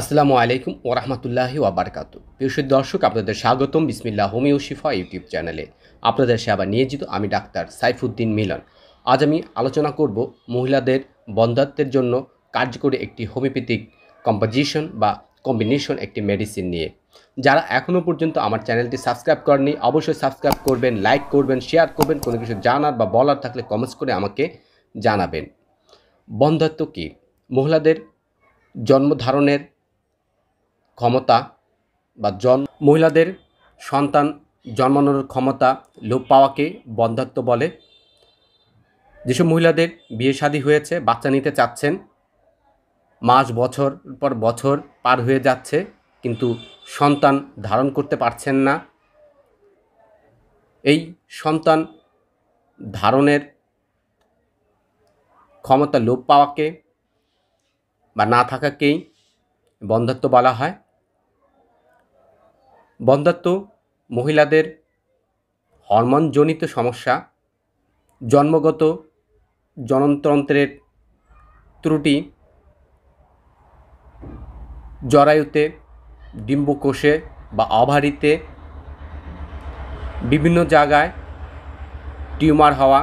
আসসালামু আলাইকুম ওরহমতুল্লাহি ওবরকাত প্রিয় দর্শক আপনাদের স্বাগতম বিসমিল্লা হোমিও শিফা ইউটিউব চ্যানেলে আপনাদের সেবা নিয়োজিত আমি ডাক্তার সাইফুদ্দিন মিলন আজ আমি আলোচনা করব মহিলাদের বন্ধাত্বের জন্য কার্যকরী একটি হোমিওপ্যাথিক কম্পোজিশন বা কম্বিনেশন একটি মেডিসিন নিয়ে যারা এখনও পর্যন্ত আমার চ্যানেলটি সাবস্ক্রাইব করেনি অবশ্যই সাবস্ক্রাইব করবেন লাইক করবেন শেয়ার করবেন কোনো কিছু জানার বা বলার থাকলে কমেন্টস করে আমাকে জানাবেন বন্ধাত্ব কী মহিলাদের জন্মধারণের ক্ষমতা বা জন মহিলাদের সন্তান জন্মানোর ক্ষমতা লোপ পাওয়াকে বন্ধাত্ব বলে যেসব মহিলাদের বিয়ে শাদী হয়েছে বাচ্চা নিতে চাচ্ছেন মাস বছর পর বছর পার হয়ে যাচ্ছে কিন্তু সন্তান ধারণ করতে পারছেন না এই সন্তান ধারণের ক্ষমতা লোপ পাওয়াকে বা না থাকাকেই বন্ধাত্ব বলা হয় বন্ধাত্ম মহিলাদের হরমোনজনিত সমস্যা জন্মগত জননতন্ত্রের ত্রুটি জরায়ুতে ডিম্বকোষে বা অভারিতে বিভিন্ন জায়গায় টিউমার হওয়া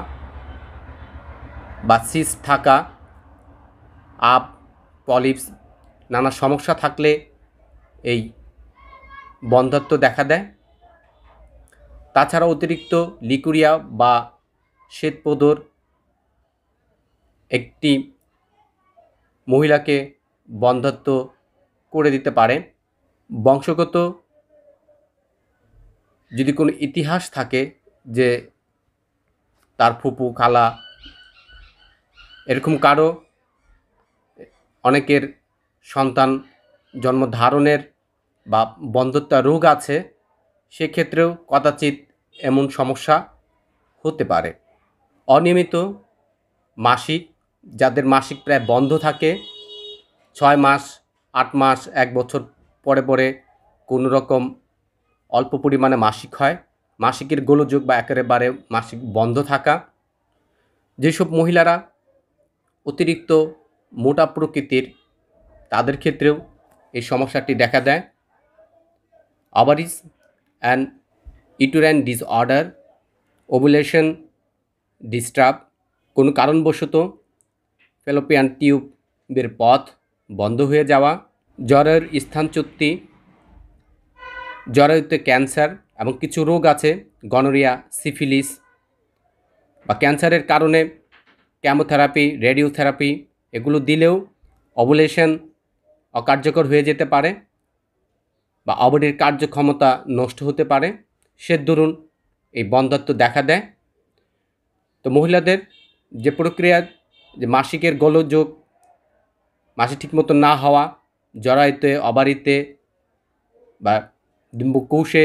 বা সিস থাকা আপ পলিপস নানা সমস্যা থাকলে এই বন্ধত্ব দেখা দেয় তাছাড়া অতিরিক্ত লিকুরিয়া বা শ্বেতপোদর একটি মহিলাকে বন্ধত্ব করে দিতে পারে বংশগত যদি কোনো ইতিহাস থাকে যে তার ফুপু খালা এরকম কারো অনেকের সন্তান জন্মধারণের বা বন্ধত্বা রোগ আছে সেক্ষেত্রেও কদাচিৎ এমন সমস্যা হতে পারে অনিয়মিত মাসিক যাদের মাসিক প্রায় বন্ধ থাকে ছয় মাস আট মাস এক বছর পরে পরে কোনো রকম অল্প পরিমাণে মাসিক হয় মাসিকের গোলযোগ বা একেবারে মাসিক বন্ধ থাকা যেসব মহিলারা অতিরিক্ত মোটা প্রকৃতির তাদের ক্ষেত্রেও এই সমস্যাটি দেখা দেয় ovaries and uterine disorder ovulation disturb কোনো কারণবশত ফেলোপিয়ান টিউবের পথ বন্ধ হয়ে যাওয়া জ্বরের স্থানচ্যুতি জ্বরায়ুতে ক্যান্সার এবং কিছু রোগ আছে গনোরিয়া সিফিলিস বা ক্যান্সারের কারণে ক্যামোথেরাপি রেডিওথেরাপি এগুলো দিলেও অবুলেশন অকার্যকর হয়ে যেতে পারে বা অবডির কার্যক্ষমতা নষ্ট হতে পারে সে দরুন এই বন্ধাত্ব দেখা দেয় তো মহিলাদের যে প্রক্রিয়া যে মাসিকের গোলযোগ মাসে ঠিকমতো না হওয়া জরাইতে অবারিতে বা ডিম্বকৌশে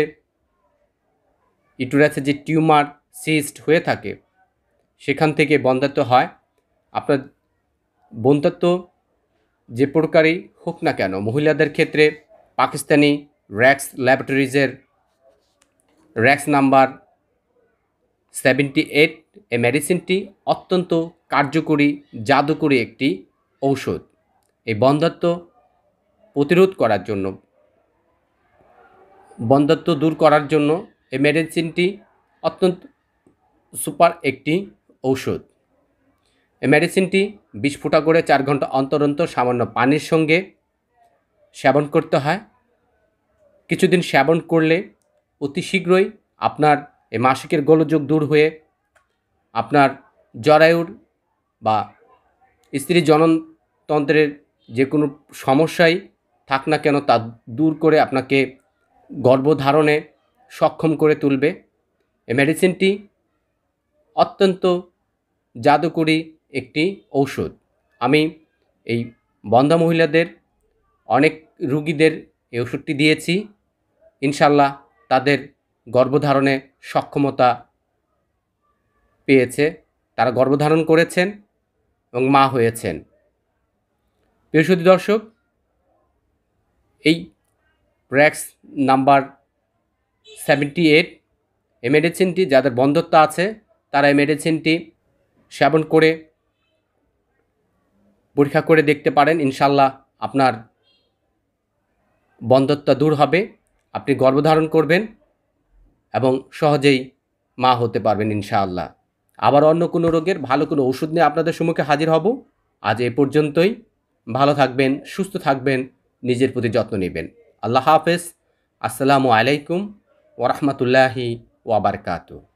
ইটুরাসে যে টিউমার সিস্ট হয়ে থাকে সেখান থেকে বন্ধত্ব হয় আপনার বন্ধত্ব যে প্রকারই হোক না কেন মহিলাদের ক্ষেত্রে পাকিস্তানি র্যাক্স ল্যাবরেটরিজের র্যাক্স নাম্বার সেভেন্টি এইট এই মেডিসিনটি অত্যন্ত কার্যকরী জাদুকরী একটি ঔষধ এই বন্ধত্ব প্রতিরোধ করার জন্য বন্ধত্ব দূর করার জন্য এই মেডিসিনটি অত্যন্ত সুপার একটি ঔষধ এই মেডিসিনটি বিশ ফুটা করে চার ঘন্টা অন্তর অন্তর সামান্য পানির সঙ্গে সেবন করতে হয় কিছুদিন সেবন করলে অতি শীঘ্রই আপনার এই মাসিকের গোলযোগ দূর হয়ে আপনার জরায়ুর বা স্ত্রী জননতন্ত্রের যে কোনো সমস্যাই থাক না কেন তা দূর করে আপনাকে গর্ভধারণে সক্ষম করে তুলবে এই মেডিসিনটি অত্যন্ত জাদুকরী একটি ঔষধ আমি এই বন্ধা মহিলাদের অনেক রুগীদের এই ওষুধটি দিয়েছি ইনশাল্লাহ তাদের গর্ভধারণে সক্ষমতা পেয়েছে তারা গর্ভধারণ করেছেন এবং মা হয়েছেন বৃহস্পতি দর্শক এই র্যাক্স নাম্বার সেভেন্টি এইট এই মেডিসিনটি যাদের বন্ধত্ব আছে তারা এই মেডিসিনটি সেবন করে পরীক্ষা করে দেখতে পারেন ইনশাল্লাহ আপনার বন্ধত্বা দূর হবে আপনি গর্ভধারণ করবেন এবং সহজেই মা হতে পারবেন ইনশাআল্লাহ আবার অন্য কোনো রোগের ভালো কোনো ওষুধ নিয়ে আপনাদের সম্মুখে হাজির হব আজ এ পর্যন্তই ভালো থাকবেন সুস্থ থাকবেন নিজের প্রতি যত্ন নেবেন আল্লাহ হাফেজ আসসালামু আলাইকুম ওরহমতুল্লাহি ওয়াবারকাতু